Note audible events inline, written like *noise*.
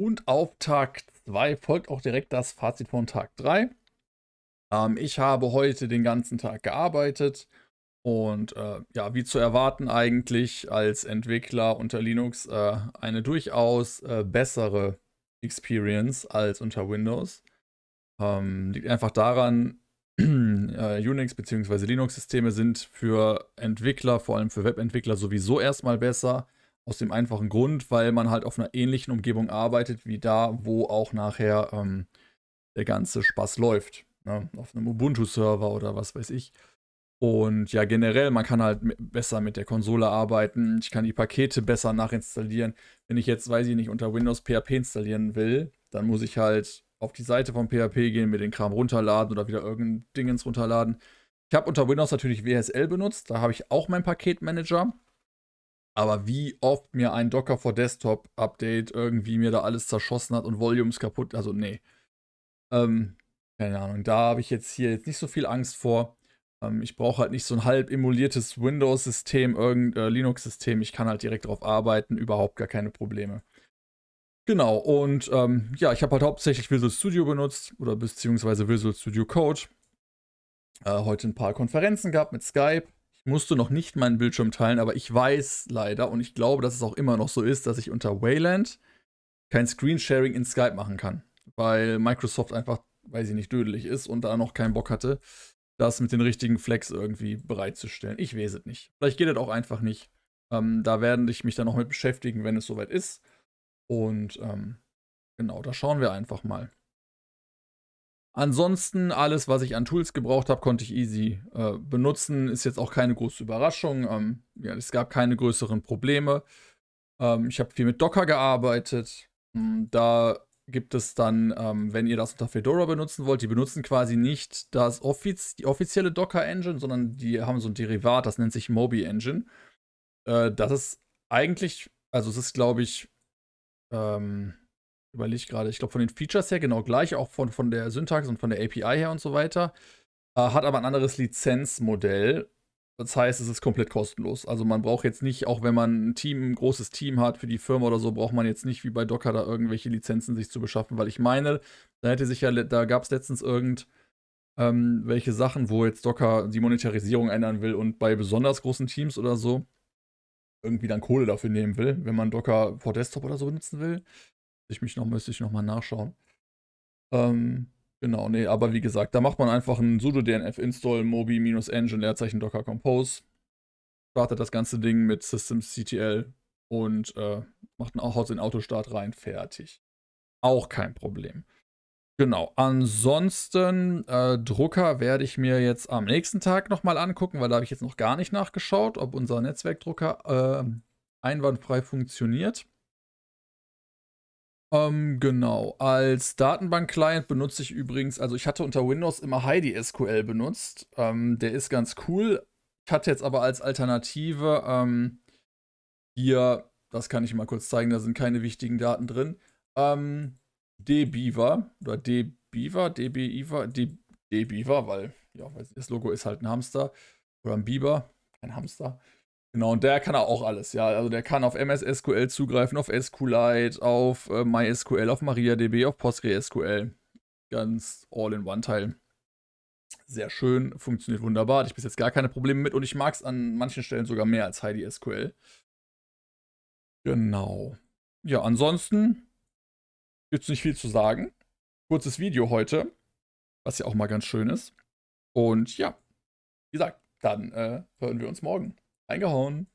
Und auf Tag 2 folgt auch direkt das Fazit von Tag 3. Ähm, ich habe heute den ganzen Tag gearbeitet und äh, ja, wie zu erwarten eigentlich als Entwickler unter Linux äh, eine durchaus äh, bessere Experience als unter Windows. Ähm, liegt einfach daran, *clears throat* äh, Unix bzw. Linux-Systeme sind für Entwickler, vor allem für Webentwickler, sowieso erstmal besser. Aus dem einfachen Grund, weil man halt auf einer ähnlichen Umgebung arbeitet wie da, wo auch nachher ähm, der ganze Spaß läuft. Ne? Auf einem Ubuntu-Server oder was weiß ich. Und ja, generell, man kann halt besser mit der Konsole arbeiten. Ich kann die Pakete besser nachinstallieren. Wenn ich jetzt, weiß ich nicht, unter Windows PHP installieren will, dann muss ich halt auf die Seite von PHP gehen, mir den Kram runterladen oder wieder irgendein Dingens runterladen. Ich habe unter Windows natürlich WSL benutzt. Da habe ich auch meinen Paketmanager. Aber wie oft mir ein Docker for Desktop Update irgendwie mir da alles zerschossen hat und Volumes kaputt, also nee. Ähm, keine Ahnung, da habe ich jetzt hier jetzt nicht so viel Angst vor. Ähm, ich brauche halt nicht so ein halb emuliertes Windows-System, irgendein äh, Linux-System. Ich kann halt direkt drauf arbeiten, überhaupt gar keine Probleme. Genau, und ähm, ja, ich habe halt hauptsächlich Visual Studio benutzt oder beziehungsweise Visual Studio Code. Äh, heute ein paar Konferenzen gehabt mit Skype musste noch nicht meinen Bildschirm teilen, aber ich weiß leider und ich glaube, dass es auch immer noch so ist, dass ich unter Wayland kein Screensharing in Skype machen kann, weil Microsoft einfach, weiß ich nicht, dödelig ist und da noch keinen Bock hatte, das mit den richtigen Flex irgendwie bereitzustellen. Ich weiß es nicht. Vielleicht geht es auch einfach nicht. Ähm, da werde ich mich dann noch mit beschäftigen, wenn es soweit ist. Und ähm, genau, da schauen wir einfach mal. Ansonsten alles, was ich an Tools gebraucht habe, konnte ich easy äh, benutzen. Ist jetzt auch keine große Überraschung. Ähm, ja, es gab keine größeren Probleme. Ähm, ich habe viel mit Docker gearbeitet. Hm, da gibt es dann, ähm, wenn ihr das unter Fedora benutzen wollt, die benutzen quasi nicht das Offiz die offizielle Docker Engine, sondern die haben so ein Derivat, das nennt sich Mobi Engine. Äh, das ist eigentlich, also es ist glaube ich, ähm, Überlege ich gerade. Ich glaube, von den Features her genau gleich, auch von, von der Syntax und von der API her und so weiter. Äh, hat aber ein anderes Lizenzmodell. Das heißt, es ist komplett kostenlos. Also man braucht jetzt nicht, auch wenn man ein Team, ein großes Team hat für die Firma oder so, braucht man jetzt nicht wie bei Docker da irgendwelche Lizenzen sich zu beschaffen, weil ich meine, da hätte sich ja, da gab es letztens irgend ähm, welche Sachen, wo jetzt Docker die Monetarisierung ändern will und bei besonders großen Teams oder so irgendwie dann Kohle dafür nehmen will, wenn man Docker vor Desktop oder so benutzen will. Ich mich noch, müsste ich nochmal nachschauen. Ähm, genau, nee, aber wie gesagt, da macht man einfach einen sudo dnf install mobi-engine Leerzeichen docker compose, startet das ganze Ding mit systemctl und äh, macht einen, haut den Autostart rein, fertig. Auch kein Problem. Genau, ansonsten äh, Drucker werde ich mir jetzt am nächsten Tag nochmal angucken, weil da habe ich jetzt noch gar nicht nachgeschaut, ob unser Netzwerkdrucker äh, einwandfrei funktioniert. Ähm, genau. Als Datenbank-Client benutze ich übrigens, also ich hatte unter Windows immer Heidi SQL benutzt. Ähm, der ist ganz cool. Ich hatte jetzt aber als Alternative ähm, hier, das kann ich mal kurz zeigen, da sind keine wichtigen Daten drin. Ähm, dbeaver oder dbeaver, dbeaver, dbeaver, weil ja, das Logo ist halt ein Hamster oder ein Biber, ein Hamster. Genau, und der kann auch alles, ja. Also der kann auf MS SQL zugreifen, auf SQLite, auf äh, MySQL, auf MariaDB, auf PostgreSQL. Ganz all-in-one-Teil. Sehr schön, funktioniert wunderbar. Hatte ich bis jetzt gar keine Probleme mit und ich mag es an manchen Stellen sogar mehr als Heidi SQL. Genau. Ja, ansonsten gibt es nicht viel zu sagen. Kurzes Video heute, was ja auch mal ganz schön ist. Und ja, wie gesagt, dann äh, hören wir uns morgen. Reingehauen.